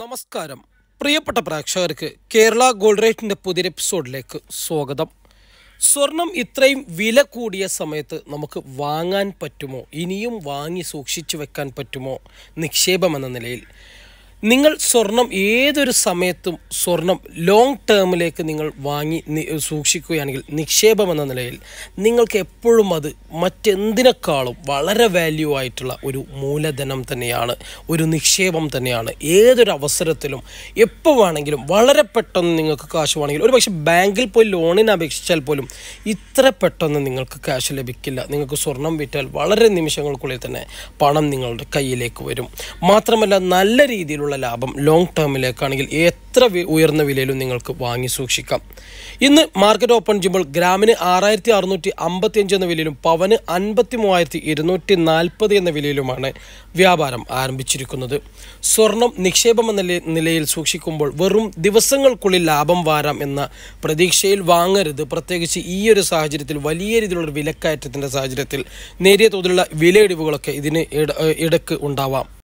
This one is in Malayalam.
നമസ്കാരം പ്രിയപ്പെട്ട പ്രേക്ഷകർക്ക് കേരള ഗോൾഡ് റേറ്റിൻ്റെ പുതിയൊരു എപ്പിസോഡിലേക്ക് സ്വാഗതം സ്വർണം ഇത്രയും വില കൂടിയ സമയത്ത് നമുക്ക് വാങ്ങാൻ പറ്റുമോ ഇനിയും വാങ്ങി സൂക്ഷിച്ചു വെക്കാൻ പറ്റുമോ നിക്ഷേപം എന്ന നിലയിൽ നിങ്ങൾ സ്വർണം ഏതൊരു സമയത്തും സ്വർണം ലോങ് ടേമിലേക്ക് നിങ്ങൾ വാങ്ങി സൂക്ഷിക്കുകയാണെങ്കിൽ നിക്ഷേപം എന്ന നിലയിൽ നിങ്ങൾക്ക് എപ്പോഴും അത് മറ്റെന്തിനേക്കാളും വളരെ വാല്യൂ ആയിട്ടുള്ള ഒരു മൂലധനം തന്നെയാണ് ഒരു നിക്ഷേപം തന്നെയാണ് ഏതൊരു അവസരത്തിലും എപ്പോൾ വേണമെങ്കിലും വളരെ പെട്ടെന്ന് നിങ്ങൾക്ക് കാശ് വേണമെങ്കിൽ ഒരു പക്ഷേ ബാങ്കിൽ പോയി ലോണിന് അപേക്ഷിച്ചാൽ പോലും ഇത്ര പെട്ടെന്ന് നിങ്ങൾക്ക് ക്യാഷ് ലഭിക്കില്ല നിങ്ങൾക്ക് സ്വർണം വിറ്റാൽ വളരെ നിമിഷങ്ങൾക്കുള്ളിൽ തന്നെ പണം നിങ്ങളുടെ കയ്യിലേക്ക് വരും മാത്രമല്ല നല്ല രീതിയിലുള്ള ഉള്ള ലാഭം ലോങ് ടേമിലേക്കാണെങ്കിൽ എത്ര ഉയർന്ന വിലയിലും നിങ്ങൾക്ക് വാങ്ങി സൂക്ഷിക്കാം ഇന്ന് മാർക്കറ്റ് ഓപ്പൺ ചെയ്യുമ്പോൾ ഗ്രാമിന് ആറായിരത്തി അറുന്നൂറ്റി അഞ്ച് എന്ന വിലയിലും പവന് അൻപത്തി മൂവായിരത്തി ഇരുന്നൂറ്റി നാൽപ്പത് എന്ന വിലയിലുമാണ് വ്യാപാരം ആരംഭിച്ചിരിക്കുന്നത് സ്വർണം നിക്ഷേപം എന്ന നിലയിൽ സൂക്ഷിക്കുമ്പോൾ വെറും ദിവസങ്ങൾക്കുള്ളിൽ ലാഭം വാരാം എന്ന പ്രതീക്ഷയിൽ വാങ്ങരുത് പ്രത്യേകിച്ച് ഈ ഒരു സാഹചര്യത്തിൽ വലിയ രീതിയിലുള്ള വിലക്കയറ്റത്തിൻ്റെ സാഹചര്യത്തിൽ നേരിയ തോതിലുള്ള വിലയിടിവുകളൊക്കെ ഇതിന് ഇടക്ക് ഉണ്ടാവാം